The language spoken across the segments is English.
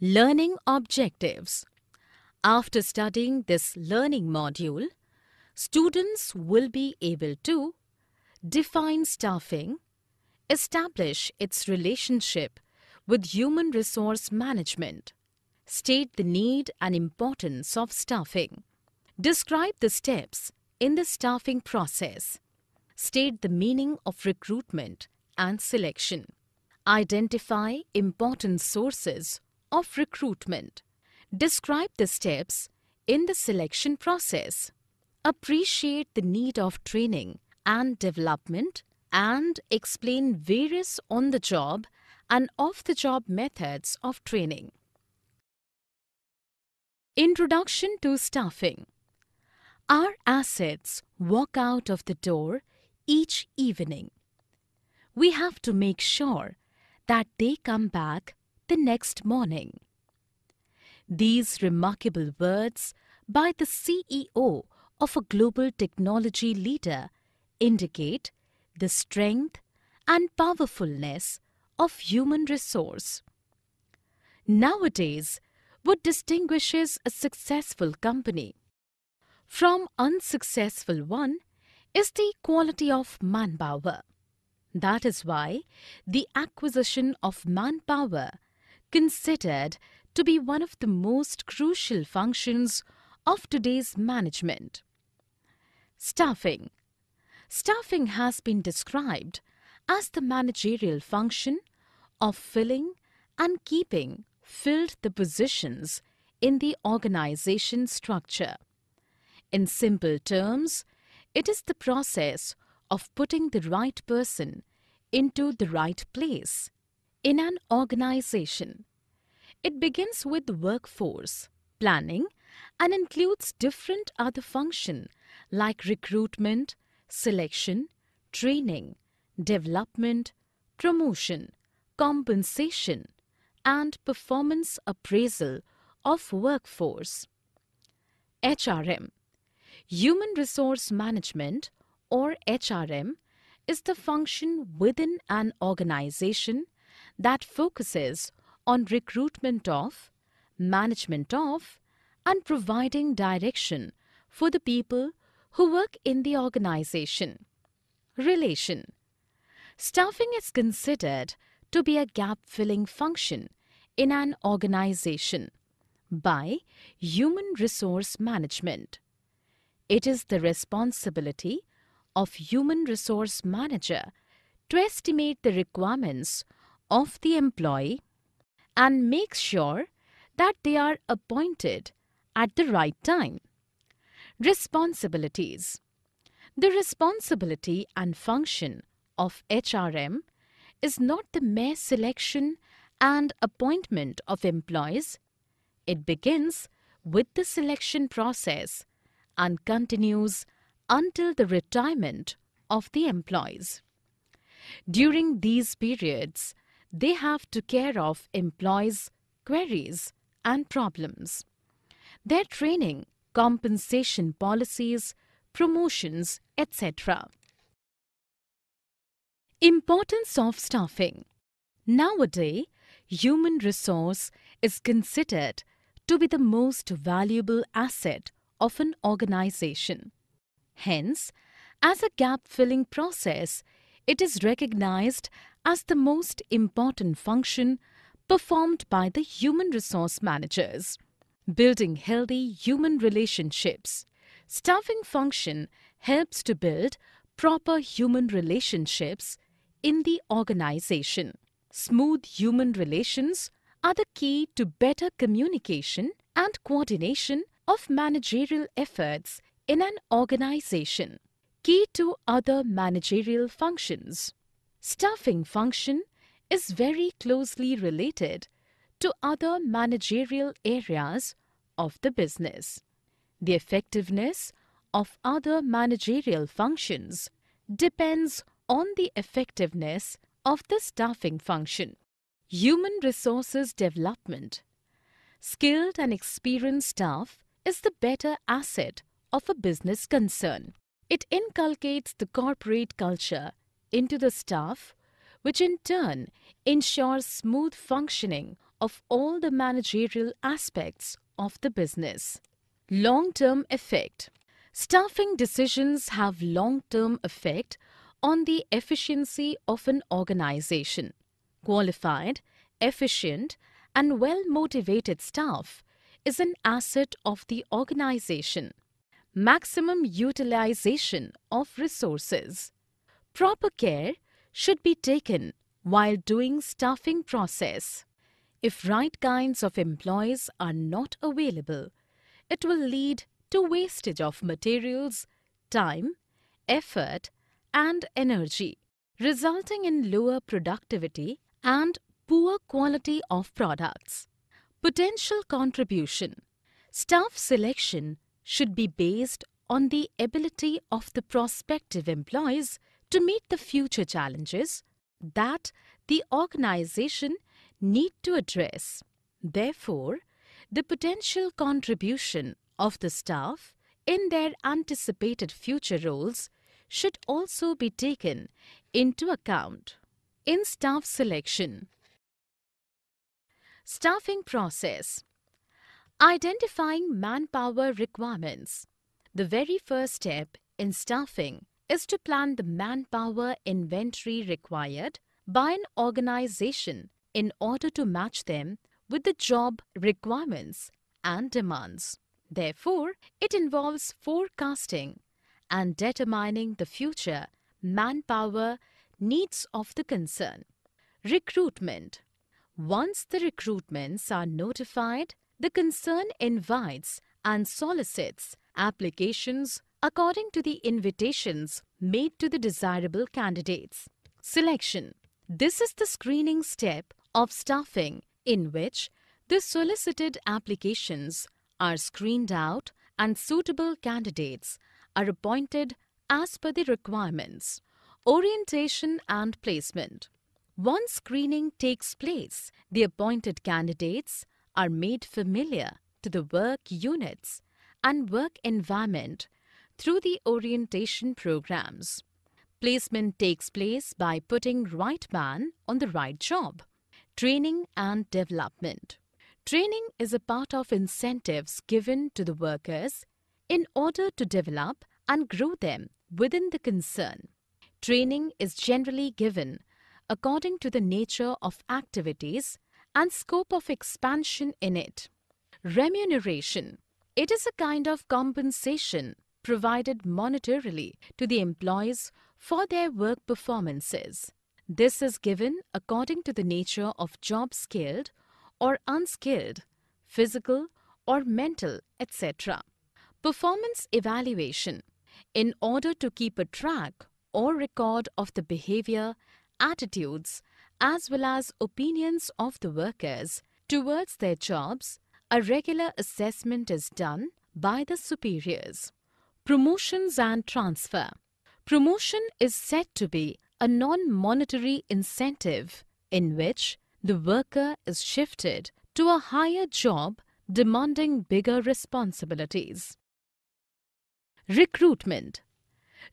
Learning Objectives After studying this learning module, students will be able to define staffing, establish its relationship with human resource management, state the need and importance of staffing, describe the steps in the staffing process, state the meaning of recruitment and selection, identify important sources of recruitment. Describe the steps in the selection process. Appreciate the need of training and development and explain various on the job and off the job methods of training. Introduction to Staffing Our assets walk out of the door each evening. We have to make sure that they come back the next morning. These remarkable words by the CEO of a global technology leader indicate the strength and powerfulness of human resource. Nowadays, what distinguishes a successful company from unsuccessful one is the quality of manpower. That is why the acquisition of manpower considered to be one of the most crucial functions of today's management. Staffing Staffing has been described as the managerial function of filling and keeping filled the positions in the organization structure. In simple terms, it is the process of putting the right person into the right place in an organization. It begins with workforce planning and includes different other functions like recruitment, selection, training, development, promotion, compensation, and performance appraisal of workforce. HRM Human Resource Management or HRM is the function within an organization that focuses on recruitment of, management of, and providing direction for the people who work in the organization. Relation Staffing is considered to be a gap filling function in an organization by human resource management. It is the responsibility of human resource manager to estimate the requirements of the employee and makes sure that they are appointed at the right time. Responsibilities The responsibility and function of HRM is not the mere selection and appointment of employees. It begins with the selection process and continues until the retirement of the employees. During these periods, they have to care of employees' queries and problems. Their training, compensation policies, promotions, etc. Importance of staffing. Nowadays, human resource is considered to be the most valuable asset of an organization. Hence, as a gap filling process, it is recognized as the most important function performed by the human resource managers. Building healthy human relationships. Staffing function helps to build proper human relationships in the organization. Smooth human relations are the key to better communication and coordination of managerial efforts in an organization. Key to other managerial functions staffing function is very closely related to other managerial areas of the business. The effectiveness of other managerial functions depends on the effectiveness of the staffing function. Human resources development. Skilled and experienced staff is the better asset of a business concern. It inculcates the corporate culture into the staff, which in turn ensures smooth functioning of all the managerial aspects of the business. Long-term effect Staffing decisions have long-term effect on the efficiency of an organization. Qualified, efficient and well-motivated staff is an asset of the organization. Maximum utilization of resources. Proper care should be taken while doing staffing process. If right kinds of employees are not available, it will lead to wastage of materials, time, effort and energy, resulting in lower productivity and poor quality of products. Potential contribution. Staff selection should be based on the ability of the prospective employees to meet the future challenges that the organization need to address. Therefore, the potential contribution of the staff in their anticipated future roles should also be taken into account. In staff selection, staffing process, identifying manpower requirements. The very first step in staffing is to plan the manpower inventory required by an organization in order to match them with the job requirements and demands. Therefore, it involves forecasting and determining the future manpower needs of the concern. Recruitment Once the recruitments are notified, the concern invites and solicits applications according to the invitations made to the desirable candidates. Selection This is the screening step of staffing in which the solicited applications are screened out and suitable candidates are appointed as per the requirements. Orientation and placement. Once screening takes place, the appointed candidates are made familiar to the work units and work environment through the orientation programs. Placement takes place by putting right man on the right job. Training and development. Training is a part of incentives given to the workers in order to develop and grow them within the concern. Training is generally given according to the nature of activities and scope of expansion in it. Remuneration. It is a kind of compensation provided monetarily to the employees for their work performances. This is given according to the nature of job skilled or unskilled, physical or mental, etc. Performance evaluation in order to keep a track or record of the behavior, attitudes, as well as opinions of the workers towards their jobs, a regular assessment is done by the superiors. Promotions and transfer. Promotion is said to be a non-monetary incentive in which the worker is shifted to a higher job demanding bigger responsibilities. Recruitment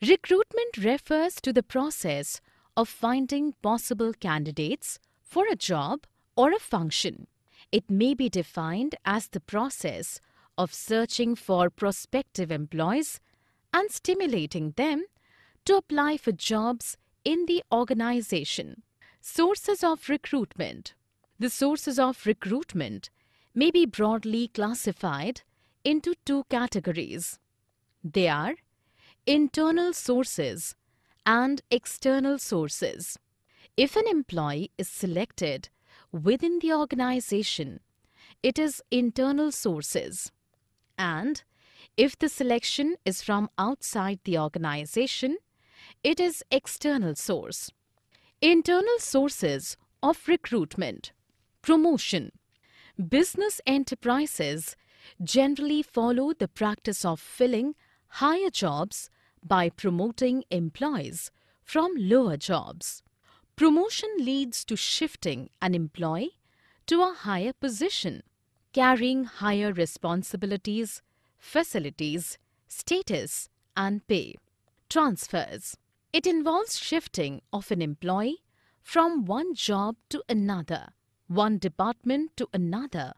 Recruitment refers to the process of finding possible candidates for a job or a function. It may be defined as the process of searching for prospective employees and stimulating them to apply for jobs in the organization. Sources of recruitment. The sources of recruitment may be broadly classified into two categories. They are internal sources and external sources. If an employee is selected within the organization, it is internal sources. And if the selection is from outside the organization, it is external source. Internal sources of recruitment, promotion. Business enterprises generally follow the practice of filling higher jobs by promoting employees from lower jobs. Promotion leads to shifting an employee to a higher position carrying higher responsibilities, facilities, status and pay. Transfers. It involves shifting of an employee from one job to another, one department to another,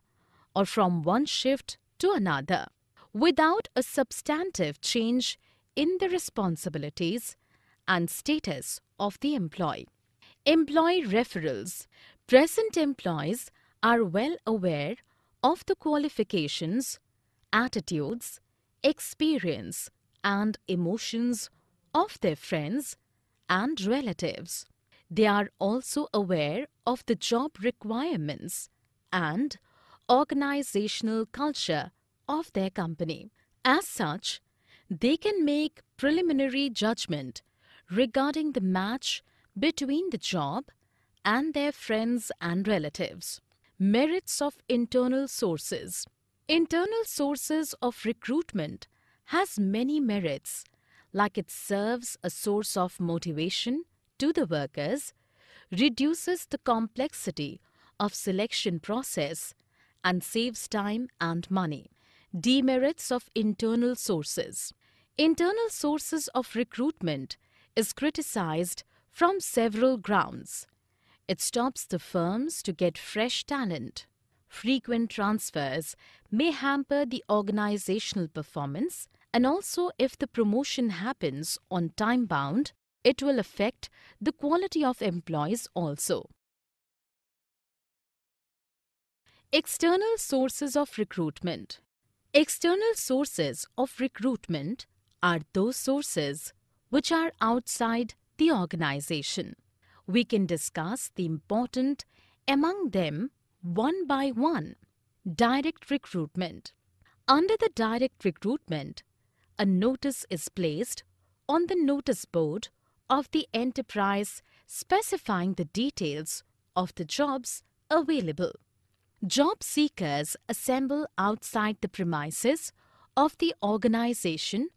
or from one shift to another without a substantive change in the responsibilities and status of the employee. Employee referrals. Present employees are well aware of the qualifications, attitudes, experience, and emotions of their friends and relatives. They are also aware of the job requirements and organizational culture of their company. As such, they can make preliminary judgment regarding the match between the job and their friends and relatives. Merits of internal sources. Internal sources of recruitment has many merits, like it serves a source of motivation to the workers, reduces the complexity of selection process, and saves time and money. Demerits of internal sources. Internal sources of recruitment is criticized from several grounds. It stops the firms to get fresh talent. Frequent transfers may hamper the organizational performance, and also if the promotion happens on time bound, it will affect the quality of employees also. External sources of recruitment. External sources of recruitment are those sources which are outside the organization. We can discuss the important among them one by one. Direct recruitment. Under the direct recruitment, a notice is placed on the notice board of the enterprise specifying the details of the jobs available. Job seekers assemble outside the premises of the organization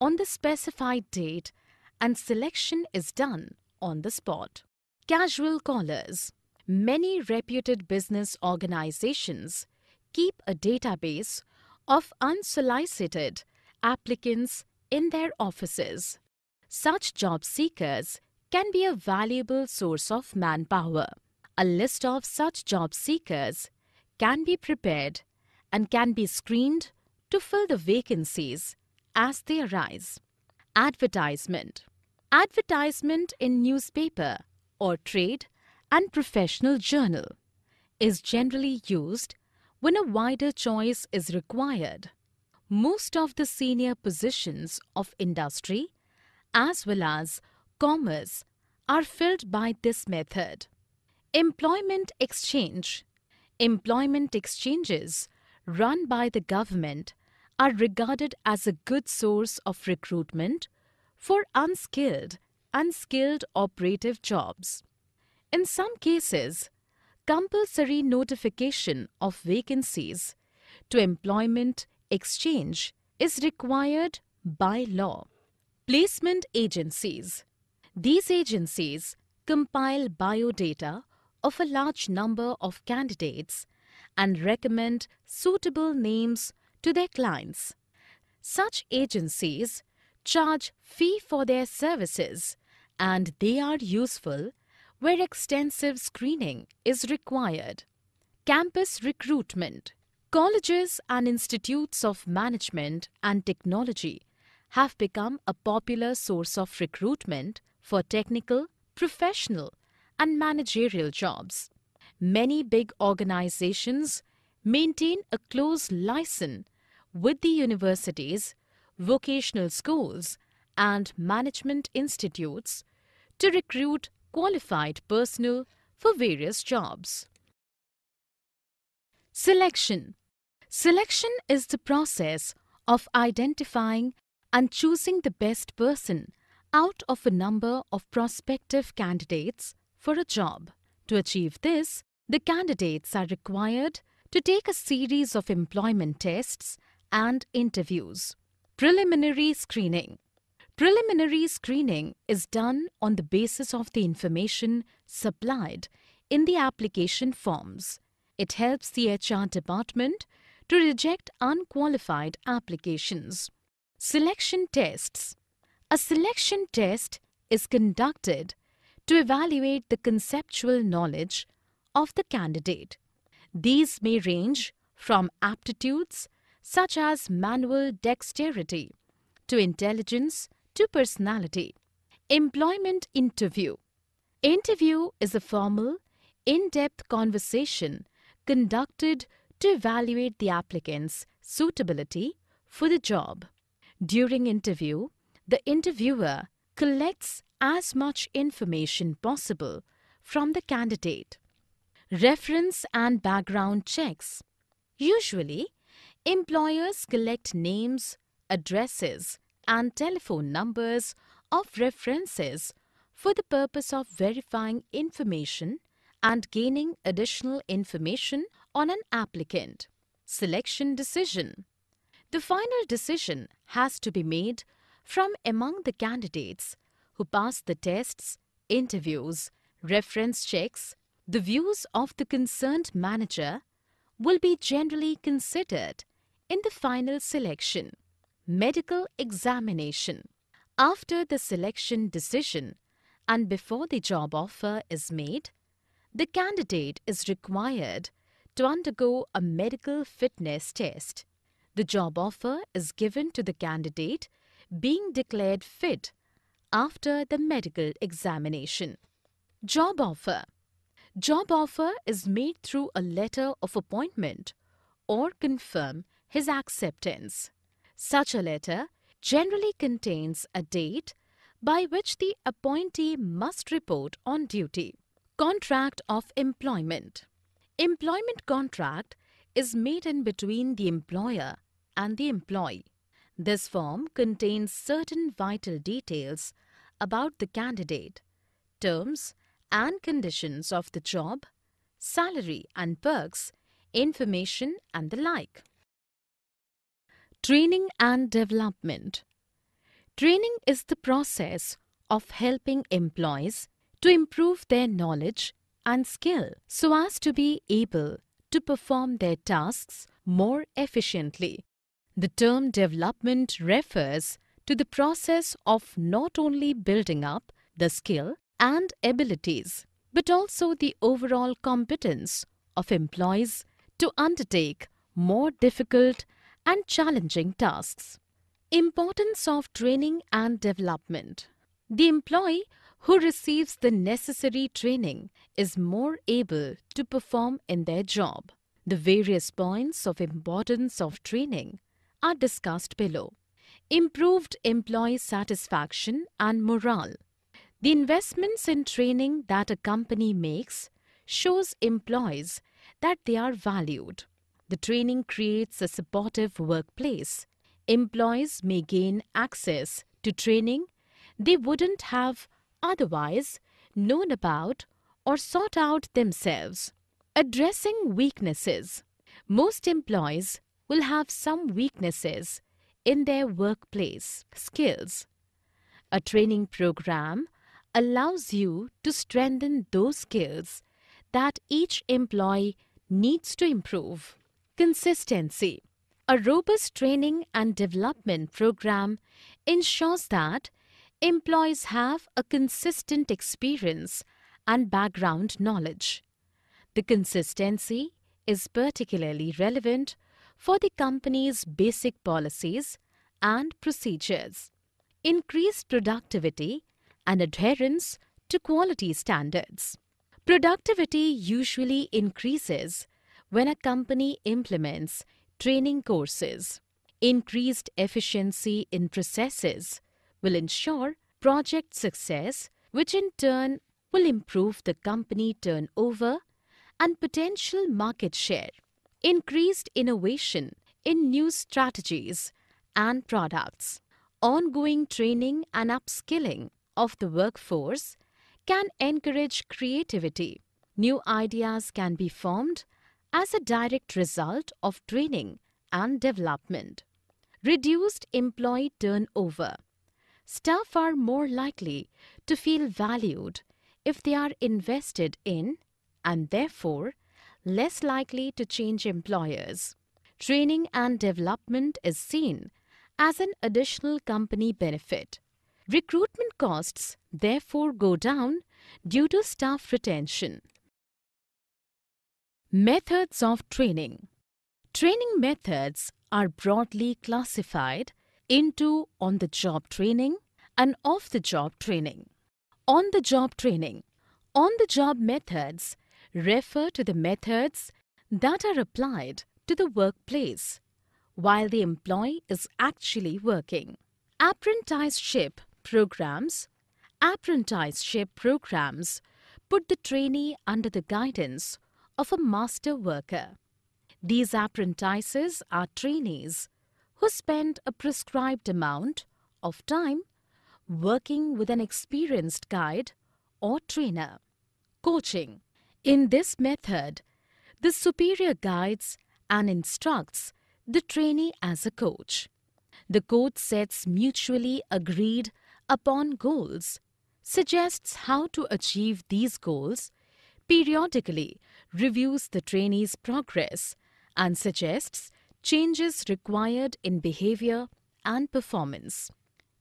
on the specified date and selection is done on the spot. Casual callers. Many reputed business organizations keep a database of unsolicited applicants in their offices. Such job seekers can be a valuable source of manpower. A list of such job seekers can be prepared and can be screened to fill the vacancies as they arise. Advertisement Advertisement in newspaper or trade and professional journal is generally used when a wider choice is required. Most of the senior positions of industry as well as commerce are filled by this method. Employment exchange. Employment exchanges run by the government are regarded as a good source of recruitment for unskilled unskilled operative jobs. In some cases, compulsory notification of vacancies to employment exchange is required by law. Placement agencies. These agencies compile biodata of a large number of candidates and recommend suitable names to their clients. Such agencies charge fee for their services and they are useful where extensive screening is required. Campus recruitment. Colleges and institutes of management and technology have become a popular source of recruitment for technical, professional, and managerial jobs. Many big organizations maintain a close liaison with the universities, vocational schools, and management institutes to recruit qualified personnel for various jobs. Selection Selection is the process of identifying and choosing the best person out of a number of prospective candidates for a job. To achieve this, the candidates are required to take a series of employment tests and interviews. Preliminary screening Preliminary screening is done on the basis of the information supplied in the application forms. It helps the HR department to reject unqualified applications. Selection tests. A selection test is conducted to evaluate the conceptual knowledge of the candidate. These may range from aptitudes such as manual dexterity to intelligence to personality. Employment interview. Interview is a formal, in depth conversation conducted to evaluate the applicant's suitability for the job. During interview, the interviewer collects as much information possible from the candidate. Reference and background checks. Usually, employers collect names, addresses, and telephone numbers of references for the purpose of verifying information and gaining additional information on an applicant. Selection decision. The final decision has to be made from among the candidates who passed the tests, interviews, reference checks. The views of the concerned manager will be generally considered in the final selection medical examination. After the selection decision and before the job offer is made, the candidate is required to undergo a medical fitness test. The job offer is given to the candidate being declared fit after the medical examination. Job offer Job offer is made through a letter of appointment or confirm his acceptance. Such a letter generally contains a date by which the appointee must report on duty. Contract of Employment Employment contract is made in between the employer and the employee. This form contains certain vital details about the candidate, terms and conditions of the job, salary and perks, information and the like. Training and Development Training is the process of helping employees to improve their knowledge and skill so as to be able to perform their tasks more efficiently. The term development refers to the process of not only building up the skill and abilities but also the overall competence of employees to undertake more difficult and challenging tasks. Importance of training and development. The employee who receives the necessary training is more able to perform in their job. The various points of importance of training are discussed below. Improved employee satisfaction and morale. The investments in training that a company makes shows employees that they are valued. The training creates a supportive workplace. Employees may gain access to training they wouldn't have otherwise known about or sought out themselves. Addressing weaknesses. Most employees will have some weaknesses in their workplace skills. A training program allows you to strengthen those skills that each employee needs to improve. Consistency. A robust training and development program ensures that employees have a consistent experience and background knowledge. The consistency is particularly relevant for the company's basic policies and procedures. Increased productivity and adherence to quality standards. Productivity usually increases when a company implements training courses. Increased efficiency in processes will ensure project success, which in turn will improve the company turnover and potential market share. Increased innovation in new strategies and products. Ongoing training and upskilling of the workforce can encourage creativity. New ideas can be formed as a direct result of training and development. Reduced employee turnover. Staff are more likely to feel valued if they are invested in and therefore less likely to change employers. Training and development is seen as an additional company benefit. Recruitment costs therefore go down due to staff retention. Methods of training. Training methods are broadly classified into on the job training and off the job training. On the job training. On the job methods refer to the methods that are applied to the workplace while the employee is actually working. Apprenticeship programs. Apprenticeship programs put the trainee under the guidance of a master worker. These apprentices are trainees who spend a prescribed amount of time working with an experienced guide or trainer. Coaching. In this method, the superior guides and instructs the trainee as a coach. The coach sets mutually agreed upon goals, suggests how to achieve these goals periodically reviews the trainee's progress and suggests changes required in behavior and performance.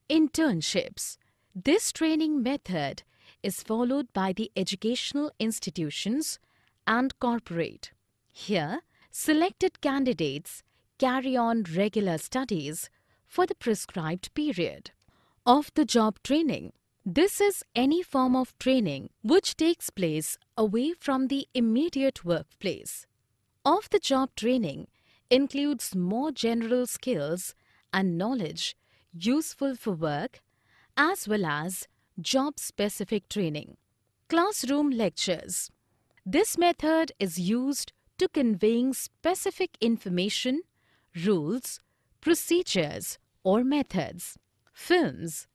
Internships. This training method is followed by the educational institutions and corporate. Here, selected candidates carry on regular studies for the prescribed period. Of the job training, this is any form of training which takes place away from the immediate workplace. Off the job training includes more general skills and knowledge useful for work as well as job specific training. Classroom lectures. This method is used to conveying specific information, rules, procedures, or methods. Films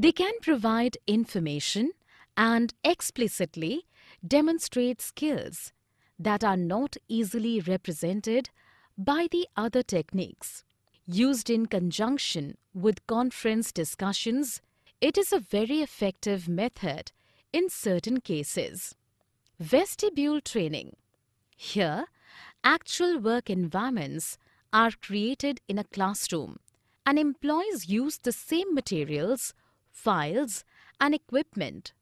they can provide information and explicitly demonstrate skills that are not easily represented by the other techniques. Used in conjunction with conference discussions, it is a very effective method in certain cases. Vestibule training. Here, actual work environments are created in a classroom and employees use the same materials files, and equipment.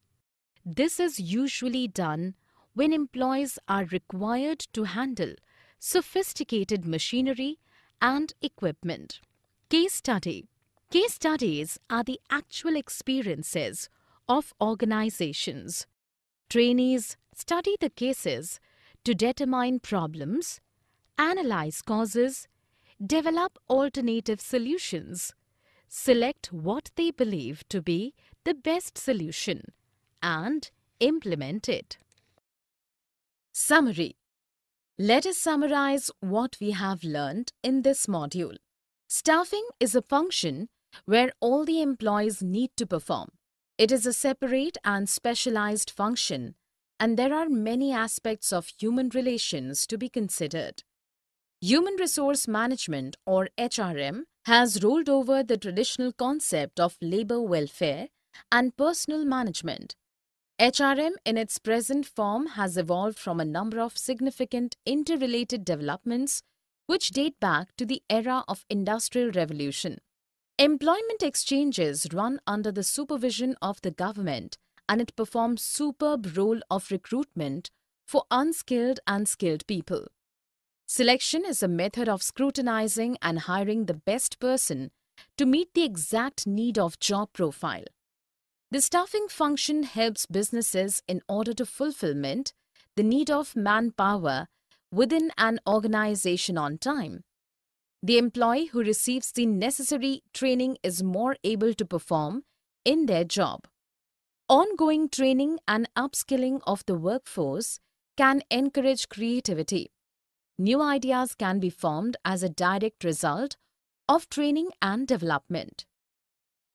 This is usually done when employees are required to handle sophisticated machinery and equipment. Case study. Case studies are the actual experiences of organizations. Trainees study the cases to determine problems, analyze causes, develop alternative solutions, select what they believe to be the best solution and implement it. Summary Let us summarize what we have learned in this module. Staffing is a function where all the employees need to perform. It is a separate and specialized function, and there are many aspects of human relations to be considered. Human Resource Management or HRM has rolled over the traditional concept of labor welfare and personal management. HRM in its present form has evolved from a number of significant interrelated developments which date back to the era of industrial revolution. Employment exchanges run under the supervision of the government and it performs superb role of recruitment for unskilled and skilled people. Selection is a method of scrutinizing and hiring the best person to meet the exact need of job profile. The staffing function helps businesses in order to fulfillment the need of manpower within an organization on time. The employee who receives the necessary training is more able to perform in their job. Ongoing training and upskilling of the workforce can encourage creativity new ideas can be formed as a direct result of training and development.